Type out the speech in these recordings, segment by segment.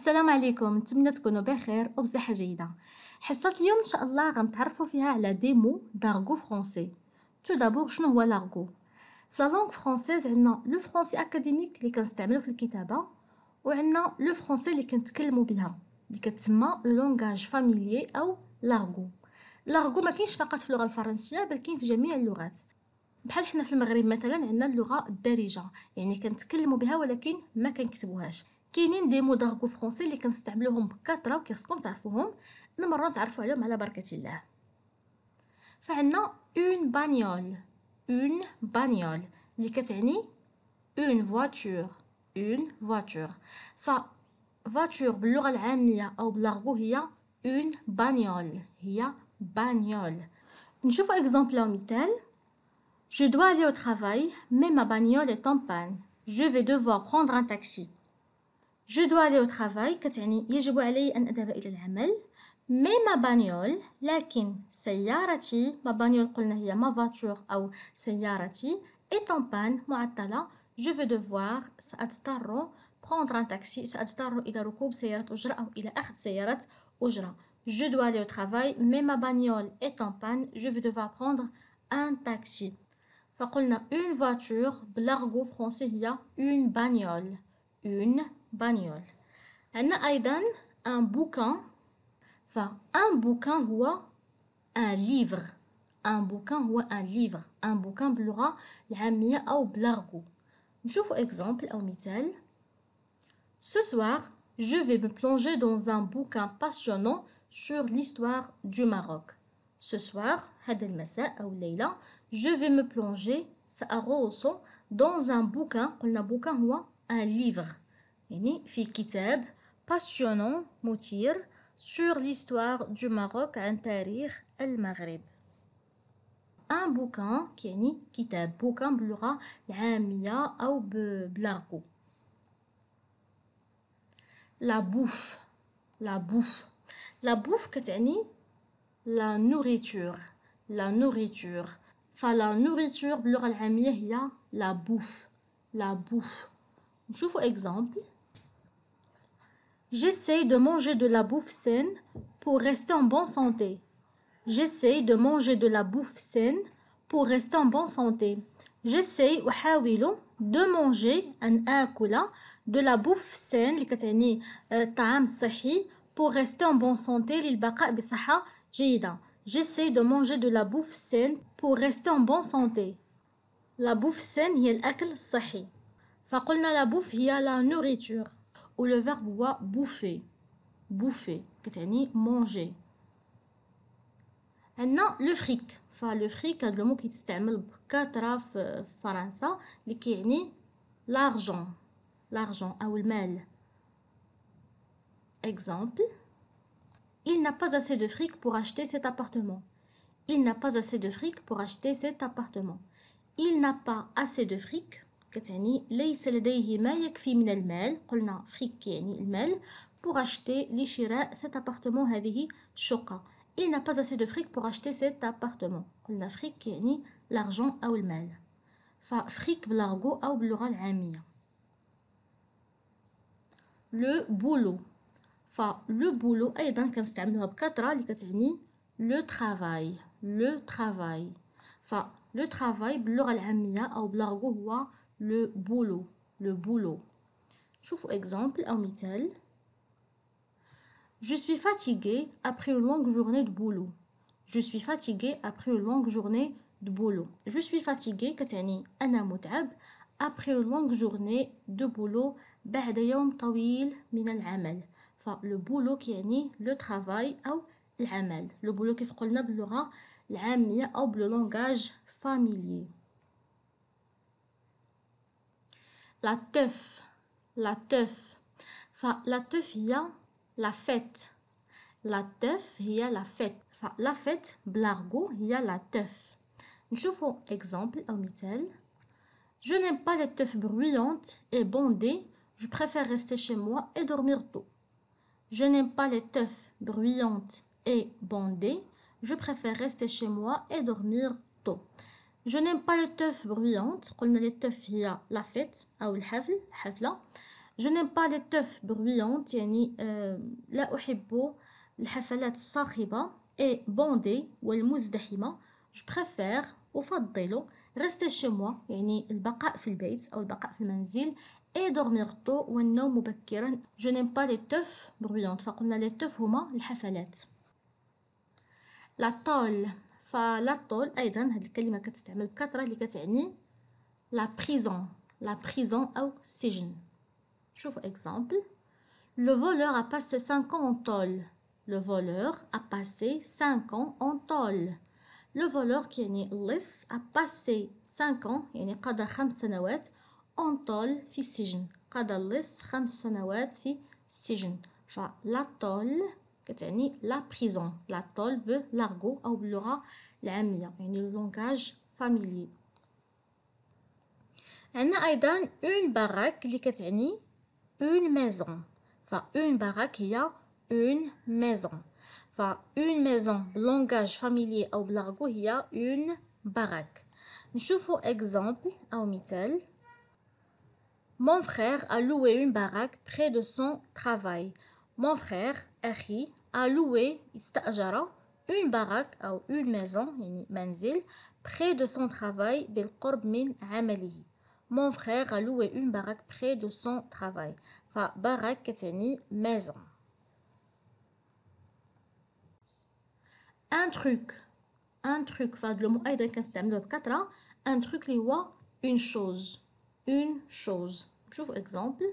السلام عليكم نتمنى تكونوا بخير وبصحه جيده حصه اليوم ان شاء الله غنتعرفوا فيها على ديمو دارغو فرونسي تو دابور شنو هو لارغو في لونغ فرونسيز عندنا لو فرونسي اكاديميك اللي كنستعملو في الكتابه وعندنا لو فرونسي اللي كنتكلمو بها اللي كتسمى لو لونغاج فاميلي او لارغو لارغو ما كاينش فقط في اللغه الفرنسيه بل كاين في جميع اللغات بحال حنا في المغرب مثلا عندنا اللغه الدارجه يعني كنتكلموا بها ولكن ما كنكتبوهاش كاينين دي مو une فرونسي اللي كنستعملوهم بكثره وكيخصكم تعرفوهم نمروا une عليهم على بركه الله فعندنا اون بانيول اون بانيول اللي كتعني une voiture, une فواتور ف voiture باللغه العاميه او هي une هي Je dois aller au travail, mais ma bagnole est en panne. Je vais devoir prendre un taxi. جو دو الي او ترافاي كتعني يجب علي ان اذهب الى العمل مي ما بانيول لكن سيارتي ما بانيول قلنا هي ما فاتور او سيارتي اي طومبان معطله جو في دوفوار ساضطر بروندر ان تاكسي ساضطر الى ركوب سياره اجره او الى اخذ سياره اجره جو دو الي او ترافاي مي ما بانيول اي طومبان جو في دوفوار بروندر ان تاكسي فقلنا اون فاتور بلارغو فرونسي هي اون بانيول اون bagnole Ana أيضا un bouquin Un bouquin roi un livre un bouquin ou un livre un bouquin باللغة un livre Je vous exemple un mitel. Ce soir, je vais me plonger dans un bouquin passionnant sur l'histoire du Maroc. Ce soir, je vais me plonger dans un bouquin, قلنا bouquin هو un livre. يعني في كتاب passionnant sur l'histoire du Maroc عن تاريخ المغرب ان بوكان يعني كتاب بوكان باللغه العاميه او بلاركو la bouffe, La bouffe. La bouffe كتعني la nourriture. La nourriture فلا nourriture باللغه العاميه هي bouffe. La bouffe. بوف نشوفو exemple. J'essaye de manger de la bouffe saine pour rester en bonne santé. J'essaye de manger de la bouffe saine pour rester en bonne santé. J'essaye de manger de la bouffe saine euh, pour rester en bonne santé J'essaye de manger de la bouffe saine pour rester en bonne santé. La bouffe saine est l'acle sahi. la bouffe هي la nourriture ou le verbe boit, bouffer bouffer ni manger le fric, le Le fric mot qui المو كيتستعمل بكثره en France. qui signifie l'argent L'argent, ou le mal. Exemple Il n'a pas assez de fric pour acheter cet appartement. Il n'a pas assez de fric pour acheter cet appartement. Il n'a pas assez de fric كتعني ليس لديه ما يكفي من المال قلنا فريك يعني المال pour acheter لشراء cet appartement هذه الشقة il n'a pas assez de fric pour acheter cet appartement قلنا fric يعني l'argent أو المال ففريك بالارغو أو باللغة العامية لو بولو فلو بولو أيضا كنستعملوها بكثرة اللي كتعني لو ترافاي لو ترافاي فلو ترافاي باللغة العامية أو بالارغو هو le boulot le boulot un exemple Je suis fatigué après une longue journée de boulot Je suis fatigué après une longue journée de boulot Je suis fatigué كتعني après une longue journée de boulot بعد يوم طويل من العمل le travail ou le boulot qui كيف قلنا باللغة ou le langage la teuf, la teuf. la teuf, il y a la fête. La teuf, il y a la fête. la fête, blargo, il y a la teuf. Je vous exemple au Je n'aime pas les teufs bruyantes et bondées. Je préfère rester chez moi et dormir tôt. Je n'aime pas les teufs bruyantes et bondées. Je préfère rester chez moi et dormir tôt. je n'aime pas les teufs bruyantes قلنا لي euh, توف هي لا فيت او الحفل حفله جو نيم با لي توف برويونت يعني لا احب الحفلات الصاخبه اي بوندي والمزدحمه جو بريفير افضل ريستي شي موا يعني البقاء في البيت او البقاء في المنزل اي دورمير طو والنوم مبكرا جو نيم با لي توف برويونت فقلنا لي توف هما الحفلات la طول فلاطول ايضا هاد الكلمه كتستعمل بكثره اللي كتعني لا بريزون لا بريزون او السجن شوف اكزامبل لو فولور ا باسي 5 ans en لو فولور ا باسي 5 ans en لو فولور كيعني اللص ا باسي 5 ans يعني قضى خمس سنوات اون طول في السجن قضى اللص خمس سنوات في السجن فلاطول La prison, la tolbe, l'argot, oublera l'amia, le langage familier. On a une baraque, une maison. Une baraque, il a une maison. Une maison, le langage familier, ou l'argot, il y a une baraque. vous exemple un exemple Mon frère a loué une baraque près de son travail. Mon frère, Harry a loué, une baraque ou une maison, maison près de son travail, Mon frère a loué une baraque près de son travail. Fa baraque maison. Un truc, un truc, le mot un truc, une chose, une chose. Je vous exemple.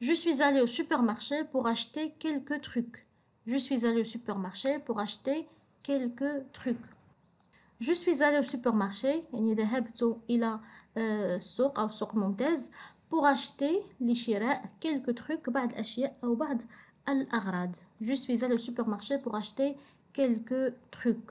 Je suis allé au supermarché pour acheter quelques trucs. Je suis allé au supermarché pour acheter quelques trucs. Je suis allé au supermarché, يعني ذهبت الى السوق او سوق ممتاز pour acheter لشراء quelques trucs بعض الاشياء او بعض Je suis allé au supermarché pour acheter quelques trucs.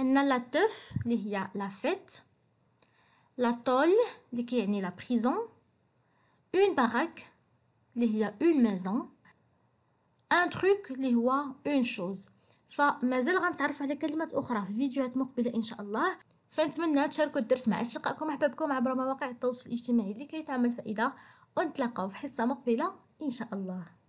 عندنا لا توف اللي هي لا فيت لا طول اللي كيعني لا بريزون اون باراك اللي هي اون ميزون ان تروك اللي هو اون شوز فمازال غنتعرف على كلمات اخرى في فيديوهات مقبله ان شاء الله فنتمنى تشاركوا الدرس مع اصدقائكم احبابكم عبر مواقع التواصل الاجتماعي لكي تعمل فائده ونتلاقاو في حصه مقبله ان شاء الله